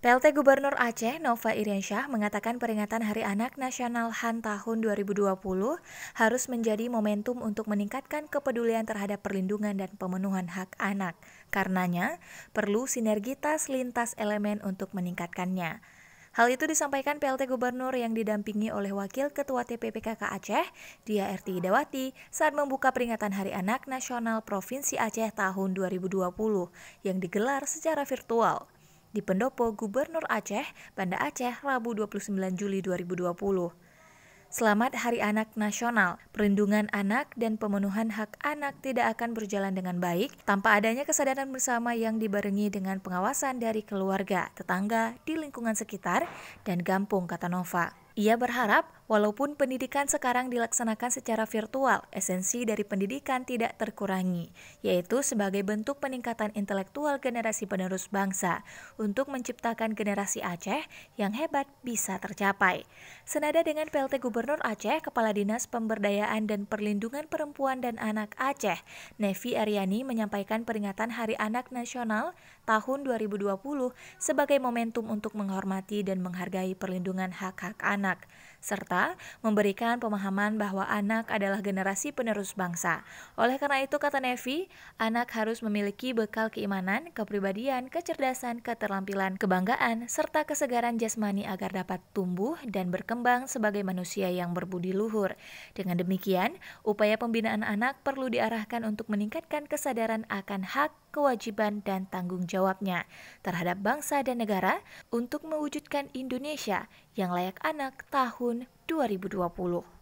PLT Gubernur Aceh Nova Iriansyah mengatakan peringatan Hari Anak Nasional HAN tahun 2020 harus menjadi momentum untuk meningkatkan kepedulian terhadap perlindungan dan pemenuhan hak anak. Karenanya, perlu sinergitas lintas elemen untuk meningkatkannya. Hal itu disampaikan PLT Gubernur yang didampingi oleh Wakil Ketua TPPKK Aceh, Dia RT Dawati, saat membuka peringatan Hari Anak Nasional Provinsi Aceh tahun 2020 yang digelar secara virtual di pendopo Gubernur Aceh, Banda Aceh, Rabu 29 Juli 2020. Selamat Hari Anak Nasional. Perlindungan anak dan pemenuhan hak anak tidak akan berjalan dengan baik tanpa adanya kesadaran bersama yang dibarengi dengan pengawasan dari keluarga, tetangga, di lingkungan sekitar, dan kampung, kata Nova. Ia berharap Walaupun pendidikan sekarang dilaksanakan secara virtual, esensi dari pendidikan tidak terkurangi, yaitu sebagai bentuk peningkatan intelektual generasi penerus bangsa untuk menciptakan generasi Aceh yang hebat bisa tercapai. Senada dengan PLT Gubernur Aceh, Kepala Dinas Pemberdayaan dan Perlindungan Perempuan dan Anak Aceh, Nevi Ariani menyampaikan peringatan Hari Anak Nasional tahun 2020 sebagai momentum untuk menghormati dan menghargai perlindungan hak-hak anak, serta memberikan pemahaman bahwa anak adalah generasi penerus bangsa. Oleh karena itu, kata Nevi, anak harus memiliki bekal keimanan, kepribadian, kecerdasan, keterampilan, kebanggaan, serta kesegaran jasmani agar dapat tumbuh dan berkembang sebagai manusia yang berbudi luhur. Dengan demikian, upaya pembinaan anak perlu diarahkan untuk meningkatkan kesadaran akan hak, kewajiban, dan tanggung jawabnya terhadap bangsa dan negara untuk mewujudkan Indonesia yang layak anak tahun 2020.